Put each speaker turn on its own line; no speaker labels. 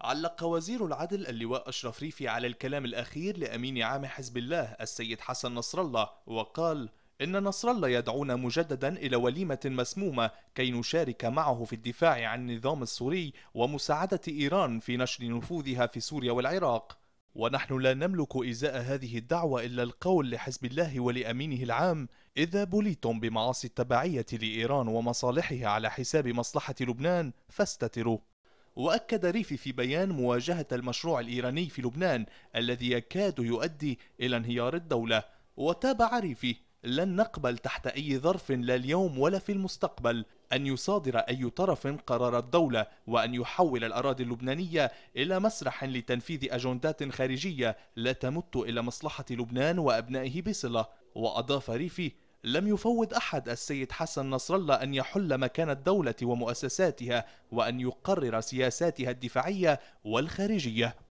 علق وزير العدل اللواء أشرف ريفي على الكلام الأخير لأمين عام حزب الله السيد حسن نصر الله وقال إن نصر الله يدعونا مجددا إلى وليمة مسمومة كي نشارك معه في الدفاع عن النظام السوري ومساعدة إيران في نشر نفوذها في سوريا والعراق ونحن لا نملك إزاء هذه الدعوة إلا القول لحزب الله ولأمينه العام إذا بليتم بمعاصي التبعية لإيران ومصالحها على حساب مصلحة لبنان فاستتروا وأكد ريفي في بيان مواجهة المشروع الإيراني في لبنان الذي يكاد يؤدي إلى انهيار الدولة وتابع ريفي لن نقبل تحت أي ظرف لا اليوم ولا في المستقبل أن يصادر أي طرف قرار الدولة وأن يحول الأراضي اللبنانية إلى مسرح لتنفيذ أجندات خارجية لا تمت إلى مصلحة لبنان وأبنائه بصلة وأضاف ريفي لم يفوض أحد السيد حسن نصر الله أن يحل مكان الدولة ومؤسساتها وأن يقرر سياساتها الدفاعية والخارجية